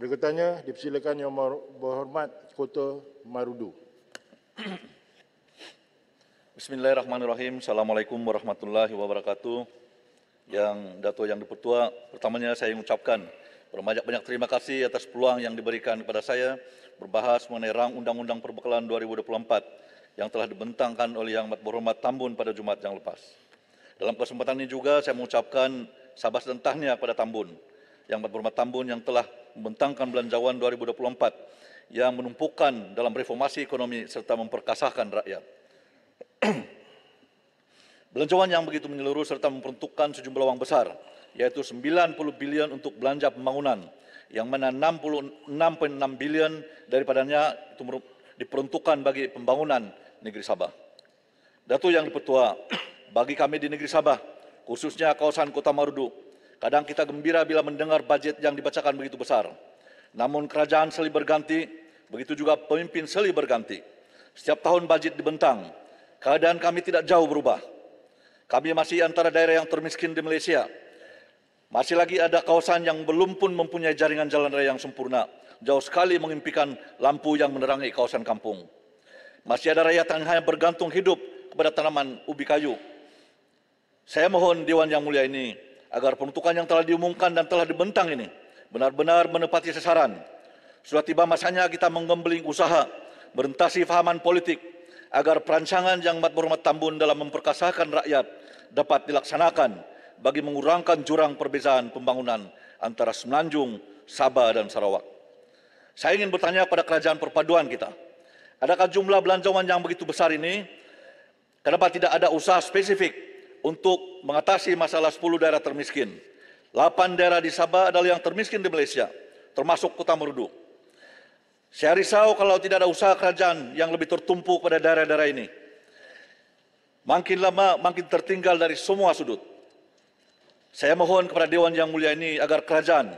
Berikutnya dipersilakan Yang Berhormat Kota Marudu. Bismillahirrahmanirrahim. Assalamualaikum warahmatullahi wabarakatuh. Yang Dato' Yang Dipertua, pertamanya saya mengucapkan banyak banyak terima kasih atas peluang yang diberikan kepada saya berbahas mengenai rang Undang-Undang Perbekalan 2024 yang telah dibentangkan oleh Yang Berhormat Tambun pada Jumat yang lepas. Dalam kesempatan ini juga saya mengucapkan sabas dan tahniah kepada Tambun. Yang Berhormat Tambun yang telah membentangkan belanjawan 2024 yang menumpukan dalam reformasi ekonomi serta memperkasahkan rakyat. belanjawan yang begitu menyeluruh serta memperuntukkan sejumlah uang besar, yaitu 90 bilion untuk belanja pembangunan, yang mana 66,6 bilion daripadanya itu diperuntukkan bagi pembangunan negeri Sabah. Datu yang dipertua, bagi kami di negeri Sabah, khususnya kawasan Kota Marudu, Kadang kita gembira bila mendengar budget yang dibacakan begitu besar. Namun kerajaan silih berganti, begitu juga pemimpin silih berganti. Setiap tahun budget dibentang, keadaan kami tidak jauh berubah. Kami masih antara daerah yang termiskin di Malaysia. Masih lagi ada kawasan yang belum pun mempunyai jaringan jalan raya yang sempurna. Jauh sekali mengimpikan lampu yang menerangi kawasan kampung. Masih ada rakyat yang hanya bergantung hidup kepada tanaman ubi kayu. Saya mohon Dewan Yang Mulia ini agar peruntukan yang telah diumumkan dan telah dibentang ini benar-benar menepati sasaran. Sudah tiba masanya kita menggembeling usaha merentasi fahaman politik agar perancangan yang amat berhormat tambun dalam memperkasakan rakyat dapat dilaksanakan bagi mengurangkan jurang perbezaan pembangunan antara Semenanjung, Sabah dan Sarawak. Saya ingin bertanya kepada kerajaan perpaduan kita, adakah jumlah belanjawan yang begitu besar ini, kenapa tidak ada usaha spesifik untuk mengatasi masalah 10 daerah termiskin. 8 daerah di Sabah adalah yang termiskin di Malaysia, termasuk Kota Merudu. Saya risau kalau tidak ada usaha kerajaan yang lebih tertumpu pada daerah-daerah ini. Makin lama makin tertinggal dari semua sudut. Saya mohon kepada Dewan Yang Mulia ini agar kerajaan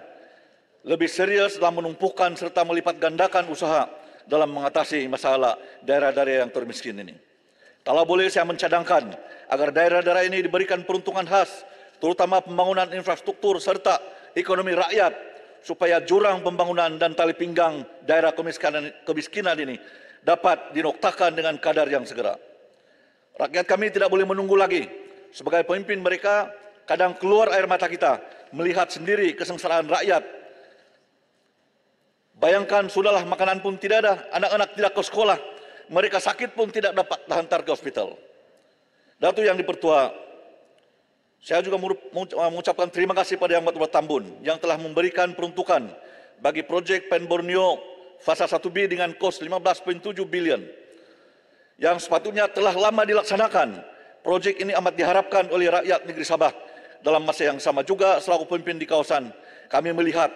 lebih serius dalam menumpukan serta melipat gandakan usaha dalam mengatasi masalah daerah-daerah yang termiskin ini. Kalau boleh saya mencadangkan agar daerah-daerah ini diberikan peruntungan khas terutama pembangunan infrastruktur serta ekonomi rakyat supaya jurang pembangunan dan tali pinggang daerah kemiskinan, kemiskinan ini dapat dinoktakan dengan kadar yang segera. Rakyat kami tidak boleh menunggu lagi. Sebagai pemimpin mereka, kadang keluar air mata kita melihat sendiri kesengsaraan rakyat. Bayangkan sudahlah makanan pun tidak ada, anak-anak tidak ke sekolah, mereka sakit pun tidak dapat tahan ke hospital. Datu yang dipertua, saya juga uh, mengucapkan terima kasih pada Yang Batu Tambun yang telah memberikan peruntukan bagi proyek PEN Borneo fase 1B dengan kos 15.7 bilion yang sepatutnya telah lama dilaksanakan. Proyek ini amat diharapkan oleh rakyat negeri Sabah. Dalam masa yang sama juga selaku pemimpin di kawasan, kami melihat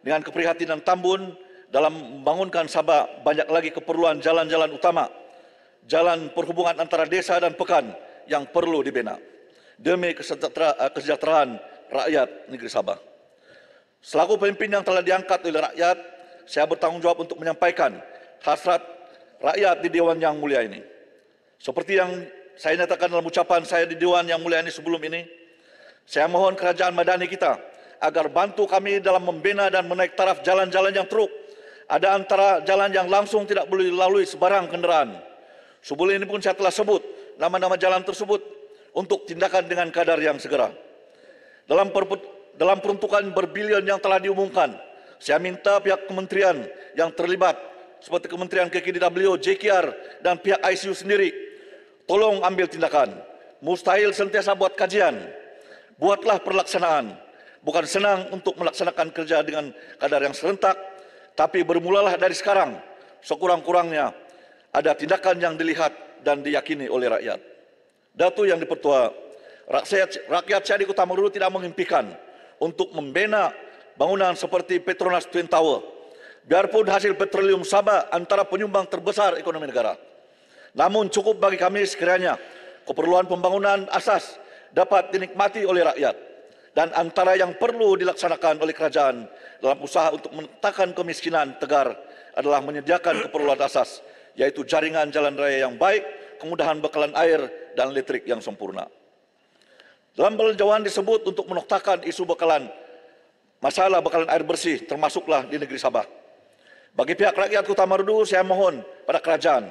dengan keprihatinan Tambun dalam membangunkan Sabah banyak lagi keperluan jalan-jalan utama, jalan perhubungan antara desa dan pekan yang perlu dibina demi eh, kesejahteraan rakyat negeri Sabah. Selaku pemimpin yang telah diangkat oleh rakyat, saya bertanggungjawab untuk menyampaikan hasrat rakyat di Dewan Yang Mulia ini. Seperti yang saya nyatakan dalam ucapan saya di Dewan Yang Mulia ini sebelum ini, saya mohon kerajaan madani kita agar bantu kami dalam membina dan menaik taraf jalan-jalan yang teruk ada antara jalan yang langsung tidak boleh dilalui sebarang kenderaan. Sebelum ini pun saya telah sebut nama-nama jalan tersebut untuk tindakan dengan kadar yang segera. Dalam, perput- dalam peruntukan berbilion yang telah diumumkan, saya minta pihak kementerian yang terlibat seperti Kementerian KKDW, JKR, dan pihak ICU sendiri, tolong ambil tindakan. Mustahil sentiasa buat kajian. Buatlah perlaksanaan. Bukan senang untuk melaksanakan kerja dengan kadar yang serentak, tapi bermulalah dari sekarang, sekurang-kurangnya ada tindakan yang dilihat dan diyakini oleh rakyat. Datu yang dipertua, rakyat, rakyat saya di Kota Merudu tidak mengimpikan untuk membina bangunan seperti Petronas Twin Tower. Biarpun hasil petroleum Sabah antara penyumbang terbesar ekonomi negara. Namun cukup bagi kami sekiranya keperluan pembangunan asas dapat dinikmati oleh rakyat. Dan antara yang perlu dilaksanakan oleh kerajaan dalam usaha untuk menekan kemiskinan tegar adalah menyediakan keperluan asas, yaitu jaringan jalan raya yang baik, kemudahan bekalan air, dan listrik yang sempurna. Dalam peninjauan disebut untuk menoktakan isu bekalan, masalah bekalan air bersih termasuklah di negeri Sabah. Bagi pihak rakyat Kota Marudu, saya mohon pada kerajaan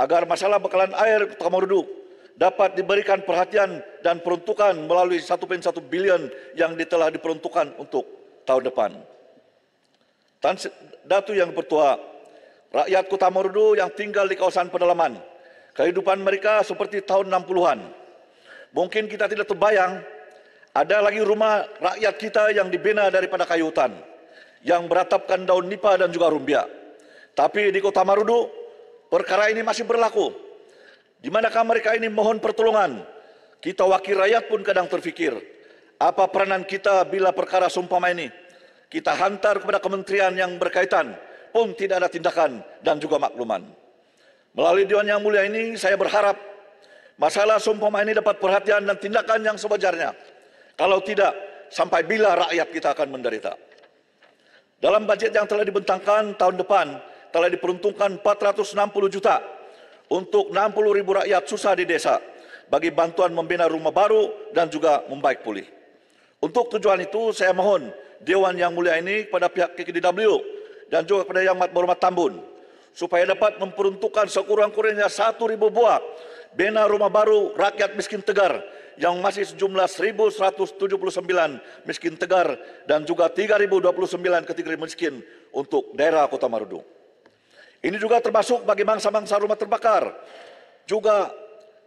agar masalah bekalan air Kota Marudu dapat diberikan perhatian dan peruntukan melalui 1.1 bilion yang telah diperuntukkan untuk tahun depan. Tan Datu yang bertua, rakyat Kota Merdu yang tinggal di kawasan pedalaman, kehidupan mereka seperti tahun 60-an. Mungkin kita tidak terbayang ada lagi rumah rakyat kita yang dibina daripada kayu hutan yang beratapkan daun nipa dan juga rumbia. Tapi di Kota Marudu perkara ini masih berlaku. Di manakah mereka ini mohon pertolongan? Kita wakil rakyat pun kadang terfikir, apa peranan kita bila perkara sumpama ini? Kita hantar kepada kementerian yang berkaitan pun tidak ada tindakan dan juga makluman. Melalui Dewan Yang Mulia ini saya berharap masalah sumpah ini dapat perhatian dan tindakan yang sewajarnya. Kalau tidak, sampai bila rakyat kita akan menderita. Dalam budget yang telah dibentangkan tahun depan, telah diperuntukkan 460 juta untuk 60 ribu rakyat susah di desa bagi bantuan membina rumah baru dan juga membaik pulih. Untuk tujuan itu saya mohon Dewan Yang Mulia ini kepada pihak KKDW dan juga kepada Yang Mat Berhormat Tambun supaya dapat memperuntukkan sekurang-kurangnya 1.000 buah bina rumah baru rakyat miskin tegar yang masih sejumlah 1.179 miskin tegar dan juga 3.029 kategori miskin untuk daerah Kota Marudu. Ini juga termasuk bagi mangsa-mangsa rumah terbakar, juga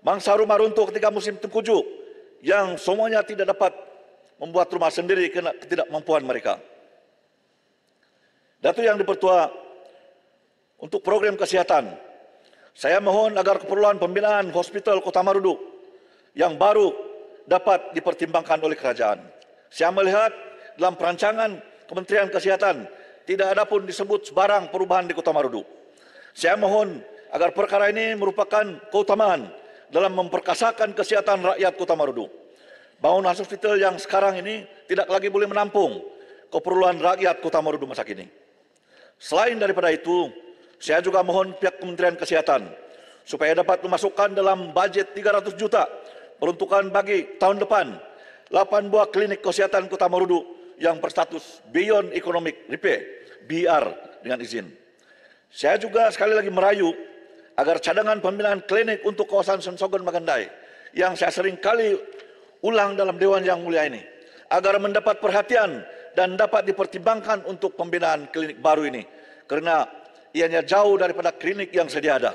mangsa rumah runtuh ketika musim tengkujuk yang semuanya tidak dapat membuat rumah sendiri kerana ketidakmampuan mereka. Datu Yang Dipertua, untuk program kesihatan, saya mohon agar keperluan pembinaan Hospital Kota Marudu yang baru dapat dipertimbangkan oleh kerajaan. Saya melihat dalam perancangan Kementerian Kesihatan tidak ada pun disebut sebarang perubahan di Kota Marudu. Saya mohon agar perkara ini merupakan keutamaan dalam memperkasakan kesihatan rakyat Kota Marudu. Bangunan hospital yang sekarang ini tidak lagi boleh menampung keperluan rakyat Kota Morudu masa kini. Selain daripada itu, saya juga mohon pihak Kementerian Kesehatan supaya dapat memasukkan dalam budget 300 juta peruntukan bagi tahun depan 8 buah klinik kesehatan Kota Morudu yang berstatus Beyond Economic Repair, BR dengan izin. Saya juga sekali lagi merayu agar cadangan pembinaan klinik untuk kawasan Sensogon Magandai yang saya sering kali ulang dalam Dewan Yang Mulia ini agar mendapat perhatian dan dapat dipertimbangkan untuk pembinaan klinik baru ini kerana ianya jauh daripada klinik yang sedia ada.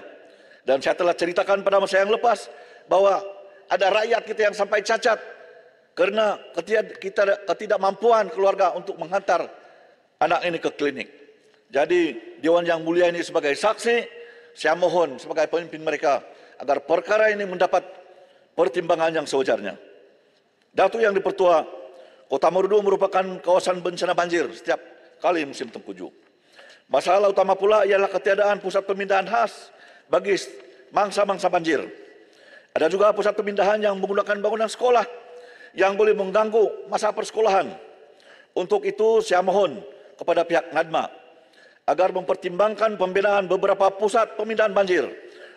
Dan saya telah ceritakan pada masa yang lepas bahawa ada rakyat kita yang sampai cacat kerana kita ketidakmampuan keluarga untuk menghantar anak ini ke klinik. Jadi Dewan Yang Mulia ini sebagai saksi, saya mohon sebagai pemimpin mereka agar perkara ini mendapat pertimbangan yang sewajarnya. Datu yang dipertua, Kota Marudu merupakan kawasan bencana banjir setiap kali musim tengkuju. Masalah utama pula ialah ketiadaan pusat pemindahan khas bagi mangsa-mangsa banjir. Ada juga pusat pemindahan yang menggunakan bangunan sekolah yang boleh mengganggu masa persekolahan. Untuk itu saya mohon kepada pihak Nadma agar mempertimbangkan pembinaan beberapa pusat pemindahan banjir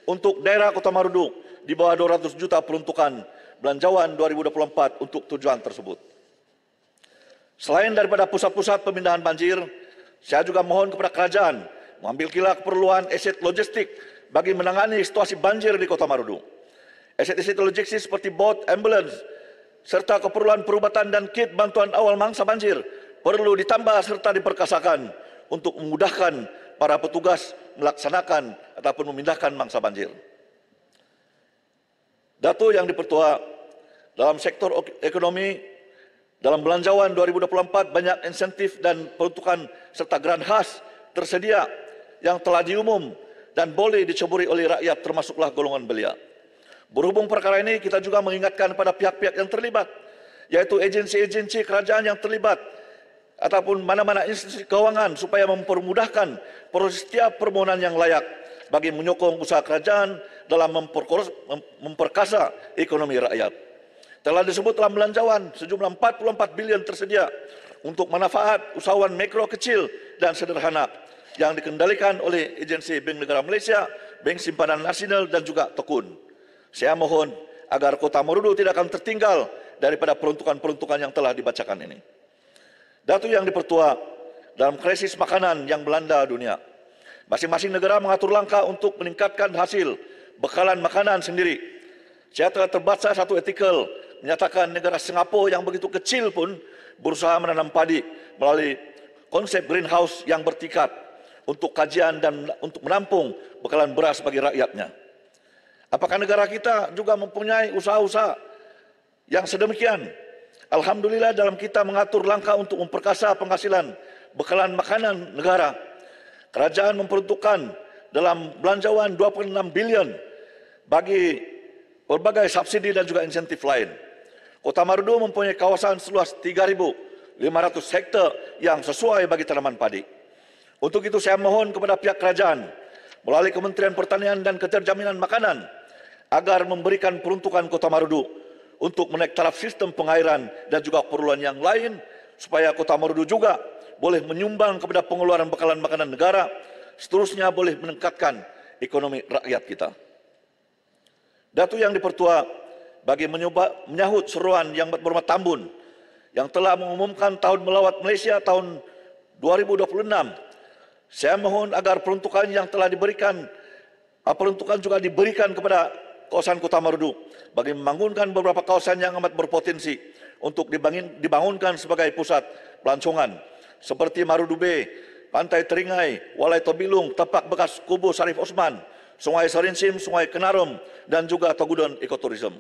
untuk daerah Kota Marudu di bawah 200 juta peruntukan belanjawan 2024 untuk tujuan tersebut. Selain daripada pusat-pusat pemindahan banjir, saya juga mohon kepada kerajaan mengambil kila keperluan aset logistik bagi menangani situasi banjir di Kota Marudu. Aset-aset logistik seperti bot, ambulans, serta keperluan perubatan dan kit bantuan awal mangsa banjir perlu ditambah serta diperkasakan untuk memudahkan para petugas melaksanakan ataupun memindahkan mangsa banjir. Datu yang dipertua dalam sektor ekonomi, dalam belanjawan 2024 banyak insentif dan peruntukan serta grant khas tersedia yang telah diumum dan boleh diceburi oleh rakyat termasuklah golongan belia. Berhubung perkara ini kita juga mengingatkan pada pihak-pihak yang terlibat yaitu agensi-agensi kerajaan yang terlibat ataupun mana-mana institusi keuangan supaya mempermudahkan proses setiap permohonan yang layak bagi menyokong usaha kerajaan dalam memperkasa ekonomi rakyat. telah disebut dalam belanjawan sejumlah 44 bilion tersedia untuk manfaat usahawan mikro kecil dan sederhana yang dikendalikan oleh agensi Bank Negara Malaysia, Bank Simpanan Nasional dan juga Tekun. Saya mohon agar Kota Morudu tidak akan tertinggal daripada peruntukan-peruntukan yang telah dibacakan ini. Datu yang dipertua dalam krisis makanan yang melanda dunia. Masing-masing negara mengatur langkah untuk meningkatkan hasil bekalan makanan sendiri. Saya telah terbaca satu artikel menyatakan negara Singapura yang begitu kecil pun berusaha menanam padi melalui konsep greenhouse yang bertingkat untuk kajian dan untuk menampung bekalan beras bagi rakyatnya. Apakah negara kita juga mempunyai usaha-usaha yang sedemikian? Alhamdulillah dalam kita mengatur langkah untuk memperkasa penghasilan bekalan makanan negara. Kerajaan memperuntukkan dalam belanjawan 26 bilion bagi berbagai subsidi dan juga insentif lain. Kota Marudu mempunyai kawasan seluas 3,500 hektar yang sesuai bagi tanaman padi. Untuk itu saya mohon kepada pihak kerajaan melalui Kementerian Pertanian dan Keterjaminan Makanan agar memberikan peruntukan Kota Marudu untuk menaik taraf sistem pengairan dan juga keperluan yang lain supaya Kota Marudu juga boleh menyumbang kepada pengeluaran bekalan makanan negara seterusnya boleh meningkatkan ekonomi rakyat kita. Datu yang dipertua bagi menyahut seruan yang berhormat Tambun yang telah mengumumkan tahun melawat Malaysia tahun 2026. Saya mohon agar peruntukan yang telah diberikan ah, peruntukan juga diberikan kepada kawasan Kota Merdu bagi membangunkan beberapa kawasan yang amat berpotensi untuk dibangun, dibangunkan sebagai pusat pelancongan seperti Marudu B, Pantai Teringai, Walai Tobilung, Tepak Bekas Kubu Sarif Osman, Sungai Serinsim, Sungai Kenarum, dan juga Togudon Ekoturism.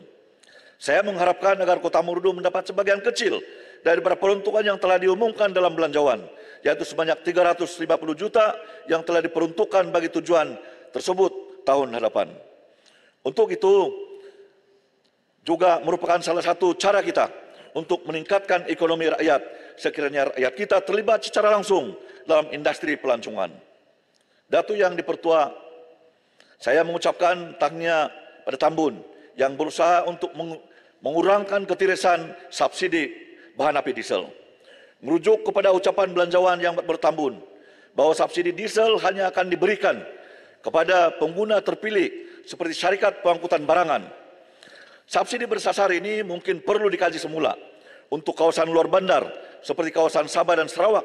Saya mengharapkan agar kota Murdu mendapat sebagian kecil daripada peruntukan yang telah diumumkan dalam belanjawan, yaitu sebanyak 350 juta yang telah diperuntukkan bagi tujuan tersebut tahun hadapan. Untuk itu, juga merupakan salah satu cara kita untuk meningkatkan ekonomi rakyat sekiranya rakyat kita terlibat secara langsung dalam industri pelancongan. Datu yang dipertua, saya mengucapkan tahniah pada Tambun yang berusaha untuk mengurangkan ketirisan subsidi bahan api diesel. Merujuk kepada ucapan belanjawan yang bertambun bahwa subsidi diesel hanya akan diberikan kepada pengguna terpilih seperti syarikat pengangkutan barangan. Subsidi bersasar ini mungkin perlu dikaji semula untuk kawasan luar bandar seperti kawasan Sabah dan Sarawak,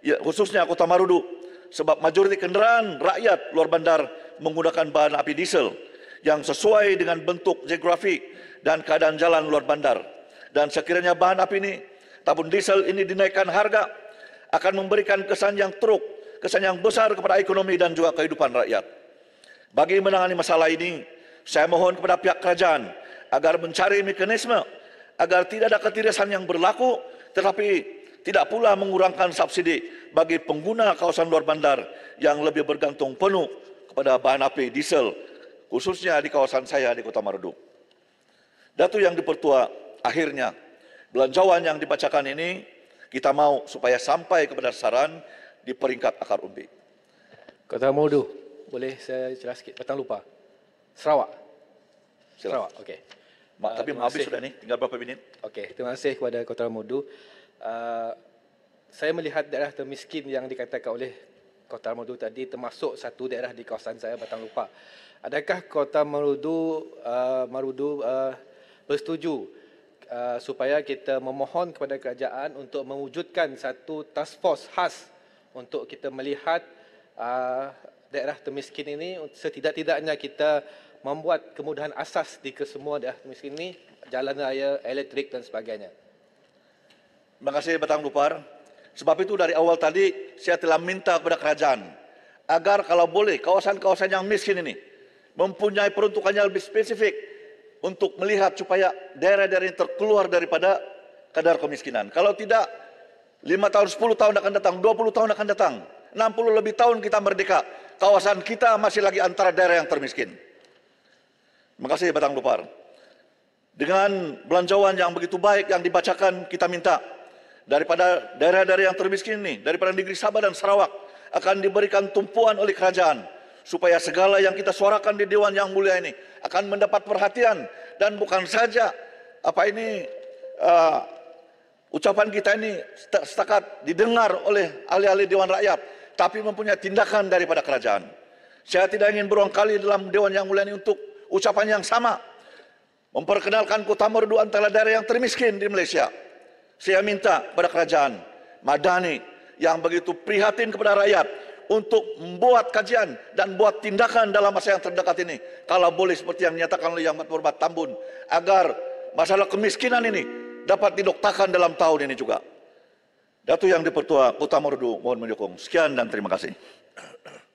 ya, khususnya Kota Marudu, sebab majoriti kendaraan rakyat luar bandar menggunakan bahan api diesel yang sesuai dengan bentuk geografi dan keadaan jalan luar bandar. Dan sekiranya bahan api ini, tabung diesel ini dinaikkan harga, akan memberikan kesan yang teruk, kesan yang besar kepada ekonomi dan juga kehidupan rakyat. Bagi menangani masalah ini, saya mohon kepada pihak kerajaan agar mencari mekanisme agar tidak ada ketirisan yang berlaku, tetapi tidak pula mengurangkan subsidi bagi pengguna kawasan luar bandar yang lebih bergantung penuh kepada bahan api diesel khususnya di kawasan saya di Kota Marudu. Datu yang dipertua akhirnya, belanjawan yang dibacakan ini, kita mau supaya sampai kepada saran di peringkat akar umbi. Kota Marudu, boleh saya jelas sikit, petang lupa. Sarawak. Sila. Sarawak, okey. Ma, uh, tapi habis sudah ni, tinggal berapa minit? Okey, terima kasih kepada Kota Marudu. Uh, saya melihat daerah termiskin yang dikatakan oleh Kota Marudu tadi termasuk satu daerah di kawasan saya Batang Lupa adakah kota Marudu uh, Marudu uh, bersetuju uh, supaya kita memohon kepada kerajaan untuk mewujudkan satu task force khas untuk kita melihat uh, daerah termiskin ini setidak-tidaknya kita membuat kemudahan asas di kesemua daerah termiskin ini jalan raya, elektrik dan sebagainya. Terima kasih Batang Dupar. Sebab itu dari awal tadi saya telah minta kepada kerajaan agar kalau boleh kawasan-kawasan yang miskin ini mempunyai peruntukannya lebih spesifik untuk melihat supaya daerah-daerah ini terkeluar daripada kadar kemiskinan. Kalau tidak, 5 tahun, 10 tahun akan datang, 20 tahun akan datang. 60 lebih tahun kita merdeka. Kawasan kita masih lagi antara daerah yang termiskin. Terima kasih, Batang Lupar. Dengan belanjawan yang begitu baik yang dibacakan, kita minta daripada daerah-daerah yang termiskin ini, daripada negeri Sabah dan Sarawak, akan diberikan tumpuan oleh kerajaan supaya segala yang kita suarakan di dewan yang mulia ini akan mendapat perhatian dan bukan saja apa ini uh, ucapan kita ini setakat didengar oleh ahli-ahli dewan rakyat tapi mempunyai tindakan daripada kerajaan. Saya tidak ingin berulang kali dalam dewan yang mulia ini untuk ucapan yang sama memperkenalkan kota merdu antara daerah yang termiskin di Malaysia. Saya minta pada kerajaan Madani yang begitu prihatin kepada rakyat untuk membuat kajian dan buat tindakan dalam masa yang terdekat ini. Kalau boleh seperti yang dinyatakan oleh Yang Amat Berhormat Tambun. Agar masalah kemiskinan ini dapat didoktakan dalam tahun ini juga. Datu Yang Dipertua Kota Merdu mohon mendukung. Sekian dan terima kasih.